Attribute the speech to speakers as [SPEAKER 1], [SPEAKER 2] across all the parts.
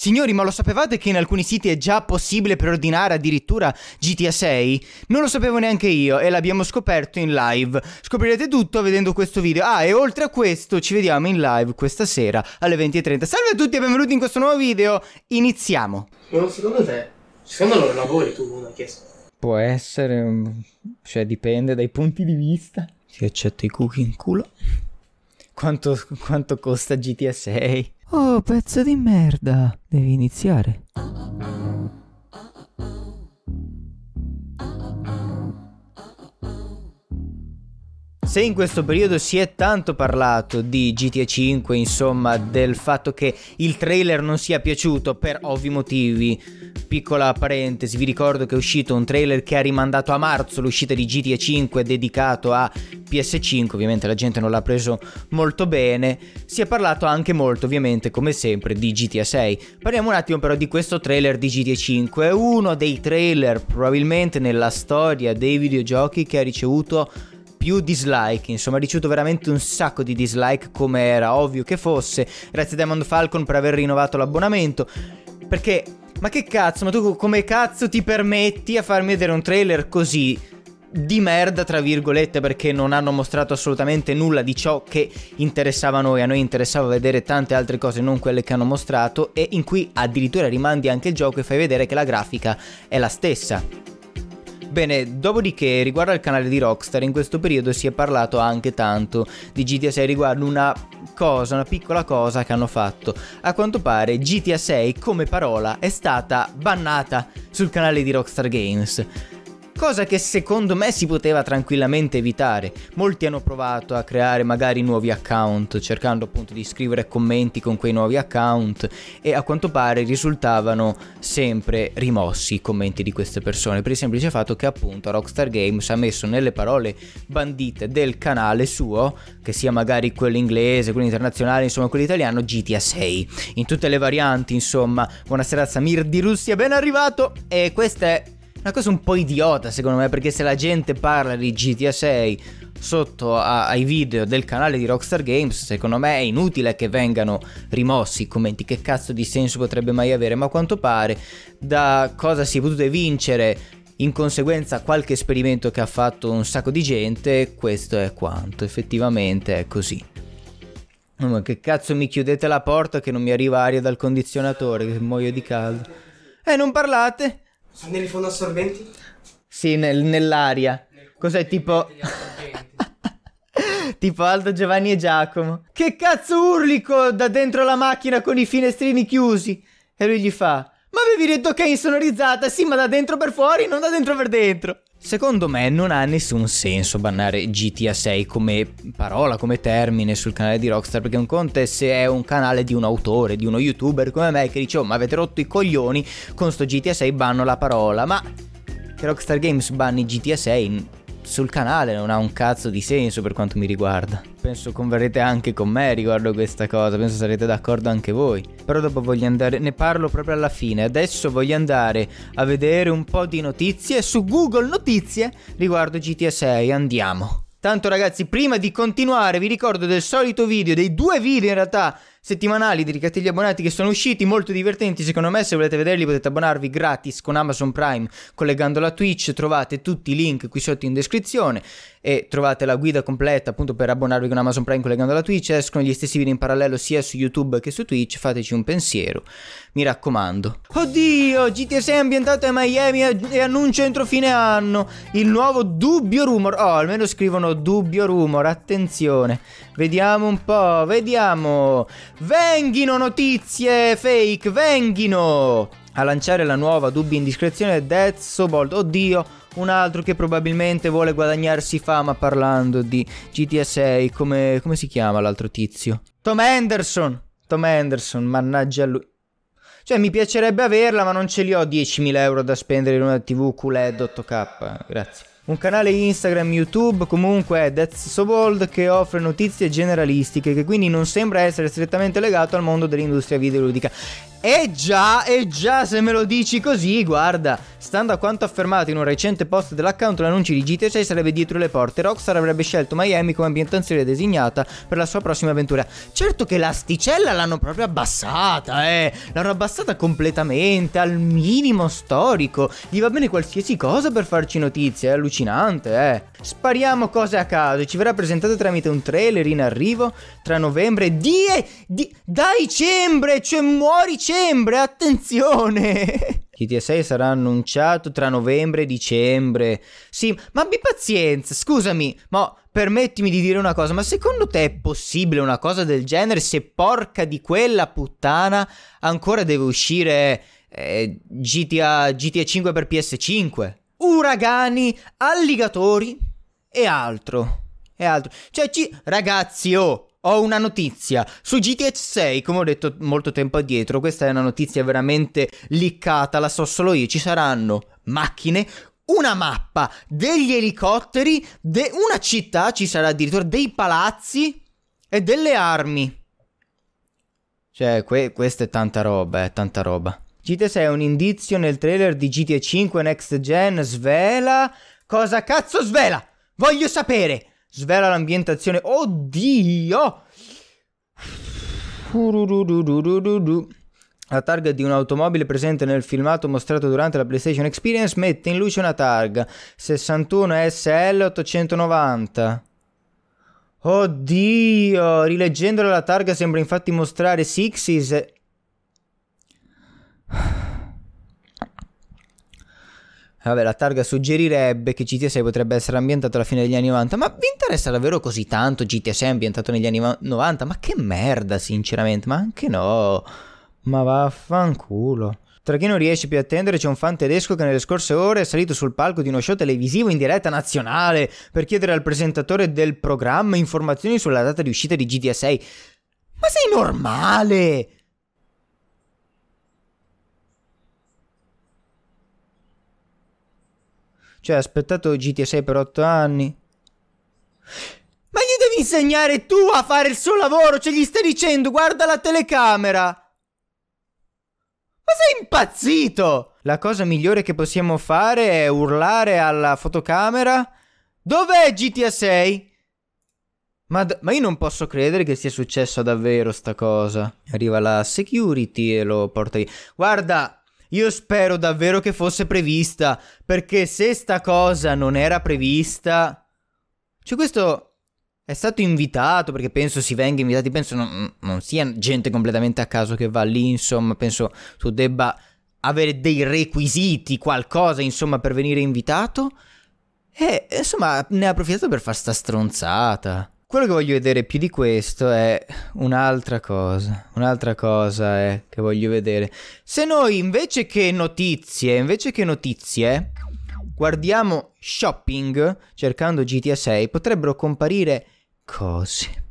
[SPEAKER 1] Signori, ma lo sapevate che in alcuni siti è già possibile preordinare addirittura GTA 6? Non lo sapevo neanche io e l'abbiamo scoperto in live. Scoprirete tutto vedendo questo video. Ah, e oltre a questo ci vediamo in live questa sera alle 20.30. Salve a tutti e benvenuti in questo nuovo video. Iniziamo. Non secondo te? Secondo loro lavori tu una chiesa? Può essere, mm, cioè dipende dai punti di vista. Si accetta i cookie in culo. Quanto, quanto costa GTA 6? Oh, pezzo di merda! Devi iniziare. Se in questo periodo si è tanto parlato di GTA 5, insomma, del fatto che il trailer non sia piaciuto per ovvi motivi, piccola parentesi, vi ricordo che è uscito un trailer che ha rimandato a marzo l'uscita di GTA 5 dedicato a PS5, ovviamente la gente non l'ha preso molto bene, si è parlato anche molto, ovviamente, come sempre, di GTA 6. Parliamo un attimo però di questo trailer di GTA 5, è uno dei trailer probabilmente nella storia dei videogiochi che ha ricevuto più dislike, insomma ha ricevuto veramente un sacco di dislike come era ovvio che fosse, grazie a Diamond Falcon per aver rinnovato l'abbonamento, perché ma che cazzo, ma tu come cazzo ti permetti a farmi vedere un trailer così? di merda, tra virgolette, perché non hanno mostrato assolutamente nulla di ciò che interessava a noi. A noi interessava vedere tante altre cose, non quelle che hanno mostrato, e in cui addirittura rimandi anche il gioco e fai vedere che la grafica è la stessa. Bene, dopodiché riguardo al canale di Rockstar, in questo periodo si è parlato anche tanto di GTA 6 riguardo una cosa, una piccola cosa che hanno fatto. A quanto pare GTA 6 come parola è stata bannata sul canale di Rockstar Games cosa che secondo me si poteva tranquillamente evitare. Molti hanno provato a creare magari nuovi account, cercando appunto di scrivere commenti con quei nuovi account e a quanto pare risultavano sempre rimossi i commenti di queste persone per il semplice fatto che appunto Rockstar Games ha messo nelle parole bandite del canale suo, che sia magari quello inglese, quello internazionale, insomma quello italiano, GTA 6. In tutte le varianti, insomma. Buonasera Samir di Russia, ben arrivato! E questa è una cosa un po' idiota secondo me, perché se la gente parla di GTA 6 sotto a, ai video del canale di Rockstar Games, secondo me è inutile che vengano rimossi i commenti, che cazzo di senso potrebbe mai avere, ma a quanto pare da cosa si è potuto vincere in conseguenza a qualche esperimento che ha fatto un sacco di gente, questo è quanto, effettivamente è così. Oh, ma che cazzo mi chiudete la porta che non mi arriva aria dal condizionatore, che muoio di caldo. E eh, non parlate? Sono nei fonoassorbenti? Sì, nel, nell'aria. Nel Cos'è tipo... tipo Aldo Giovanni e Giacomo. Che cazzo urlico da dentro la macchina con i finestrini chiusi? E lui gli fa... Ma avevi detto che è insonorizzata, sì, ma da dentro per fuori, non da dentro per dentro. Secondo me non ha nessun senso bannare GTA 6 come parola, come termine sul canale di Rockstar, perché un conto è se è un canale di un autore, di uno youtuber come me che dice oh ma avete rotto i coglioni, con sto GTA 6 banno la parola, ma che Rockstar Games banni GTA 6 sul canale non ha un cazzo di senso per quanto mi riguarda. Penso converrete anche con me riguardo questa cosa, penso sarete d'accordo anche voi. Però dopo voglio andare, ne parlo proprio alla fine. Adesso voglio andare a vedere un po' di notizie su Google Notizie riguardo GTA 6. Andiamo. Tanto ragazzi, prima di continuare vi ricordo del solito video, dei due video in realtà settimanali dedicati agli abbonati che sono usciti, molto divertenti secondo me, se volete vederli potete abbonarvi gratis con Amazon Prime collegandolo a Twitch, trovate tutti i link qui sotto in descrizione e trovate la guida completa appunto per abbonarvi con Amazon Prime collegandola a Twitch, escono gli stessi video in parallelo sia su YouTube che su Twitch, fateci un pensiero, mi raccomando. Oddio, GTA 6 è ambientato a Miami e annuncia entro fine anno il nuovo dubbio rumor, oh almeno scrivono dubbio rumor, attenzione, vediamo un po', vediamo... Venghino notizie fake, venghino! A lanciare la nuova dubbia indiscrezione è Death Sobold, oddio, un altro che probabilmente vuole guadagnarsi fama parlando di GTA 6, come, come si chiama l'altro tizio? Tom Anderson! Tom Anderson, mannaggia lui. Cioè, mi piacerebbe averla, ma non ce li ho 10.000 euro da spendere in una TV QLED 8K. Grazie un canale Instagram, YouTube, comunque That's So Bold che offre notizie generalistiche che quindi non sembra essere strettamente legato al mondo dell'industria videoludica. E eh già, e eh già se me lo dici così, guarda, Stando a quanto affermato in un recente post dell'account, l'annuncio di GTA 6 sarebbe dietro le porte. Rockstar avrebbe scelto Miami come ambientazione designata per la sua prossima avventura. Certo che l'asticella l'hanno proprio abbassata, eh. L'hanno abbassata completamente, al minimo storico. Gli va bene qualsiasi cosa per farci notizie, è allucinante, eh. Spariamo cose a caso, ci verrà presentato tramite un trailer in arrivo tra novembre e die, die, dai cembre, cioè muori cembre, attenzione! GTA 6 sarà annunciato tra novembre e dicembre. Sì, ma abbi pazienza, scusami, ma permettimi di dire una cosa, ma secondo te è possibile una cosa del genere se porca di quella puttana ancora deve uscire eh, GTA, GTA 5 per PS5? Uragani, alligatori e altro. E altro. Cioè, ci... ragazzi, oh, ho una notizia su GTA 6, come ho detto molto tempo addietro, questa è una notizia veramente liccata, la so solo io, ci saranno macchine una mappa, degli elicotteri, de- una città, ci sarà addirittura dei palazzi e delle armi. Cioè, que- questa è tanta roba, è eh, tanta roba. GTA 6 è un indizio nel trailer di GTA 5 Next Gen, svela... Cosa cazzo svela? Voglio sapere! Svela l'ambientazione. Oddio! La targa di un'automobile presente nel filmato mostrato durante la PlayStation Experience mette in luce una targa 61 SL890. Oddio, rileggendola la targa sembra infatti mostrare Sixes e... Vabbè, la targa suggerirebbe che GTA 6 potrebbe essere ambientato alla fine degli anni 90, ma vi interessa davvero così tanto GTA 6 ambientato negli anni 90? Ma che merda, sinceramente, ma anche no. Ma vaffanculo. Tra chi non riesce più a attendere c'è un fan tedesco che nelle scorse ore è salito sul palco di uno show televisivo in diretta nazionale per chiedere al presentatore del programma informazioni sulla data di uscita di GTA 6. Ma sei normale? Cioè, ha aspettato GTA 6 per 8 anni. Ma gli devi insegnare tu a fare il suo lavoro, cioè gli stai dicendo guarda la telecamera. Ma sei impazzito? La cosa migliore che possiamo fare è urlare alla fotocamera Dov'è GTA 6? Ma, ma, io non posso credere che sia successa davvero sta cosa. Arriva la security e lo porta via. Guarda, io spero davvero che fosse prevista, perché se sta cosa non era prevista... Cioè questo è stato invitato, perché penso si venga invitati, penso non, non sia gente completamente a caso che va lì, insomma, penso tu debba avere dei requisiti, qualcosa, insomma, per venire invitato. E insomma, ne ha approfittato per fare sta stronzata. Quello che voglio vedere più di questo è un'altra cosa. Un'altra cosa è eh, che voglio vedere. Se noi invece che notizie, invece che notizie, guardiamo shopping cercando GTA 6, potrebbero comparire cose.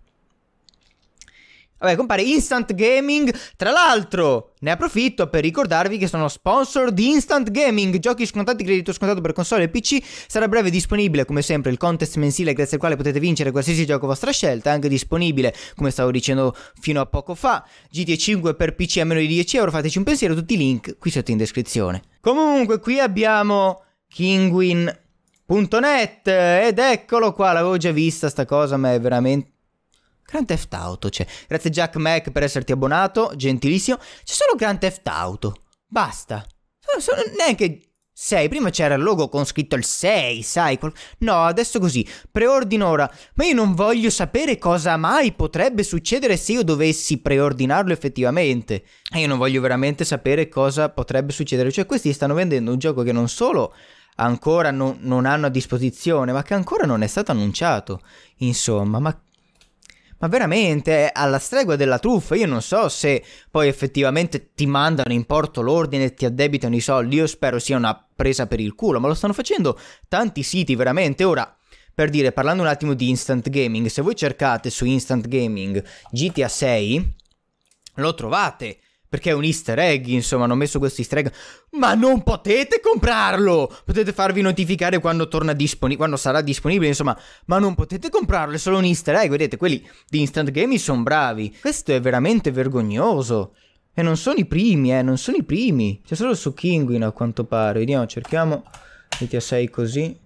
[SPEAKER 1] Vabbè, compare Instant Gaming. Tra l'altro, ne approfitto per ricordarvi che sono sponsor di Instant Gaming, giochi scontati, credito scontato per console e PC. Sarà breve disponibile, come sempre, il contest mensile grazie al quale potete vincere qualsiasi gioco a vostra scelta. È anche disponibile, come stavo dicendo fino a poco fa, GTA 5 per PC a meno di 10 euro. Fateci un pensiero, tutti i link qui sotto in descrizione. Comunque, qui abbiamo Kinguin.net ed eccolo qua, l'avevo già vista sta cosa, ma è veramente Grand Theft Auto c'è. Cioè. Grazie Jack Mac per esserti abbonato, gentilissimo. C'è solo Grand Theft Auto. Basta. Sono, sono neanche 6. Prima c'era il logo con scritto il 6, sai? No, adesso così. Preordino ora. Ma io non voglio sapere cosa mai potrebbe succedere se io dovessi preordinarlo effettivamente. E io non voglio veramente sapere cosa potrebbe succedere. Cioè, questi stanno vendendo un gioco che non solo ancora non, non hanno a disposizione, ma che ancora non è stato annunciato. Insomma, ma ma veramente è alla stregua della truffa. Io non so se poi effettivamente ti mandano in porto l'ordine e ti addebitano i soldi. Io spero sia una presa per il culo, ma lo stanno facendo tanti siti veramente. Ora, per dire, parlando un attimo di instant gaming, se voi cercate su instant gaming GTA 6, lo trovate perché è un easter egg, insomma, hanno messo questo easter egg. Ma non potete comprarlo! Potete farvi notificare quando, torna disponi- quando sarà disponibile, insomma. Ma non potete comprarlo, è solo un easter egg. Vedete, quelli di Instant Gaming sono bravi. Questo è veramente vergognoso. E non sono i primi, eh, non sono i primi. C'è solo su Kinguin a quanto pare. Vediamo, cerchiamo. GTA6 così.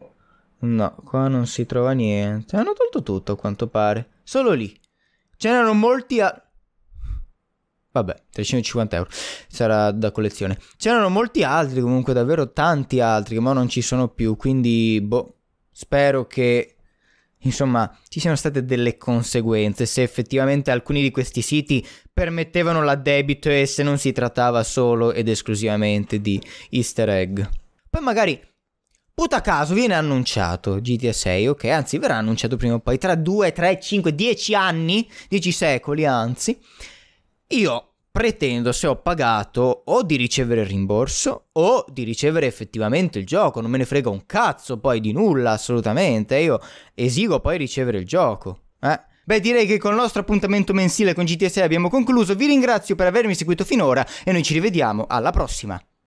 [SPEAKER 1] No, qua non si trova niente. Hanno tolto tutto a quanto pare. Solo lì. C'erano molti a... Vabbè, 350 euro sarà da collezione. C'erano molti altri, comunque davvero tanti altri, che ma non ci sono più, quindi boh, spero che insomma ci siano state delle conseguenze se effettivamente alcuni di questi siti permettevano l'addebito e se non si trattava solo ed esclusivamente di easter egg. Poi magari Puta caso viene annunciato GTA 6, ok, anzi verrà annunciato prima o poi, tra 2, 3, 5, 10 anni, 10 secoli anzi, io pretendo, se ho pagato, o di ricevere il rimborso o di ricevere effettivamente il gioco. Non me ne frega un cazzo poi di nulla, assolutamente. Io esigo poi ricevere il gioco. Eh? Beh, direi che con il nostro appuntamento mensile con GTA 6 abbiamo concluso. Vi ringrazio per avermi seguito finora e noi ci rivediamo alla prossima.